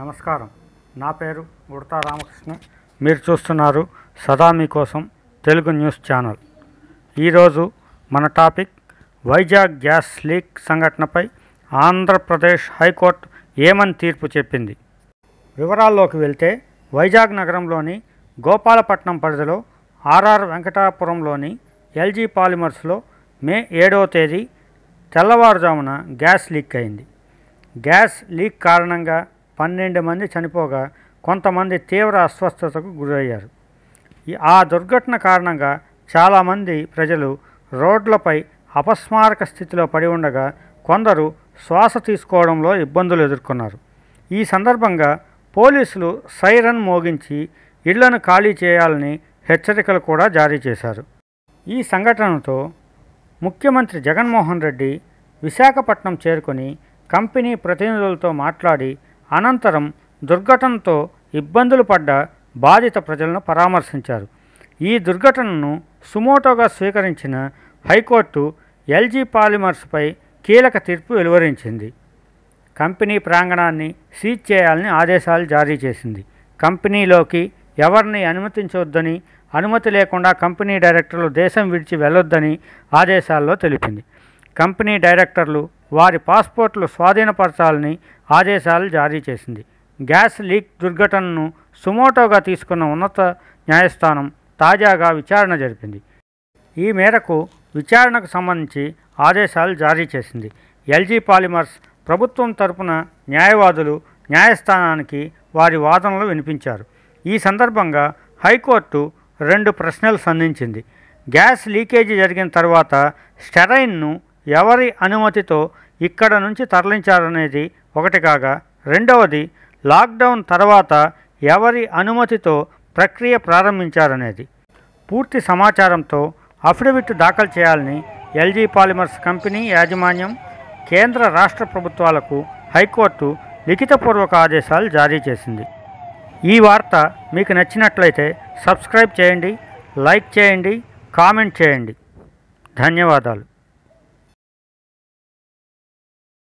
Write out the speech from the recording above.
నమస్కారం నా పేరు ఉడతా రామకృష్ణ మీరు చూస్తున్నారు సదా మీకోసం తెలుగు న్యూస్ ఛానల్ ఈరోజు మన టాపిక్ వైజాగ్ గ్యాస్ లీక్ సంఘటనపై ఆంధ్రప్రదేశ్ హైకోర్టు ఏమని తీర్పు చెప్పింది వివరాల్లోకి వెళ్తే వైజాగ్ నగరంలోని గోపాలపట్నం పరిధిలో ఆర్ఆర్ వెంకటాపురంలోని ఎల్జీ పాలిమర్స్లో మే ఏడవ తేదీ తెల్లవారుజామున గ్యాస్ లీక్ అయింది గ్యాస్ లీక్ కారణంగా పన్నెండు మంది చనిపోగా కొంతమంది తీవ్ర అస్వస్థతకు గురయ్యారు ఆ దుర్ఘటన కారణంగా చాలామంది ప్రజలు రోడ్లపై అపస్మారక స్థితిలో పడి ఉండగా కొందరు శ్వాస తీసుకోవడంలో ఇబ్బందులు ఎదుర్కొన్నారు ఈ సందర్భంగా పోలీసులు సైరన్ మోగించి ఇళ్లను ఖాళీ చేయాలని హెచ్చరికలు కూడా జారీ చేశారు ఈ సంఘటనతో ముఖ్యమంత్రి జగన్మోహన్ రెడ్డి విశాఖపట్నం చేరుకొని కంపెనీ ప్రతినిధులతో మాట్లాడి అనంతరం దుర్ఘటనతో ఇబ్బందులు పడ్డ బాధిత ప్రజలను పరామర్శించారు ఈ దుర్ఘటనను సుమోటోగా స్వీకరించిన హైకోర్టు ఎల్జీ పాలిమర్స్పై కీలక తీర్పు వెలువరించింది కంపెనీ ప్రాంగణాన్ని సీజ్ చేయాలని ఆదేశాలు జారీ చేసింది కంపెనీలోకి ఎవరిని అనుమతించవద్దని అనుమతి లేకుండా కంపెనీ డైరెక్టర్లు దేశం విడిచి వెళ్ళొద్దని ఆదేశాల్లో తెలిపింది కంపెనీ డైరెక్టర్లు వారి పాస్పోర్ట్లు స్వాధీనపరచాలని ఆదేశాలు జారీ చేసింది గ్యాస్ లీక్ దుర్ఘటనను సుమోటోగా తీసుకున్న ఉన్నత న్యాయస్థానం తాజాగా విచారణ జరిపింది ఈ మేరకు విచారణకు సంబంధించి ఆదేశాలు జారీ చేసింది ఎల్జీ పాలిమర్స్ ప్రభుత్వం తరపున న్యాయవాదులు న్యాయస్థానానికి వారి వాదనలు వినిపించారు ఈ సందర్భంగా హైకోర్టు రెండు ప్రశ్నలు సంధించింది గ్యాస్ లీకేజీ జరిగిన తర్వాత స్టెరైన్ను ఎవరి అనుమతితో ఇక్కడ నుంచి తరలించారనేది ఒకటి కాగా రెండవది లాక్డౌన్ తర్వాత ఎవరి అనుమతితో ప్రక్రియ ప్రారంభించారనేది పూర్తి సమాచారంతో అఫిడవిట్ దాఖలు చేయాలని ఎల్జీ పాలిమర్స్ కంపెనీ యాజమాన్యం కేంద్ర రాష్ట్ర ప్రభుత్వాలకు హైకోర్టు లిఖితపూర్వక ఆదేశాలు జారీ చేసింది ఈ వార్త మీకు నచ్చినట్లయితే సబ్స్క్రైబ్ చేయండి లైక్ చేయండి కామెంట్ చేయండి ధన్యవాదాలు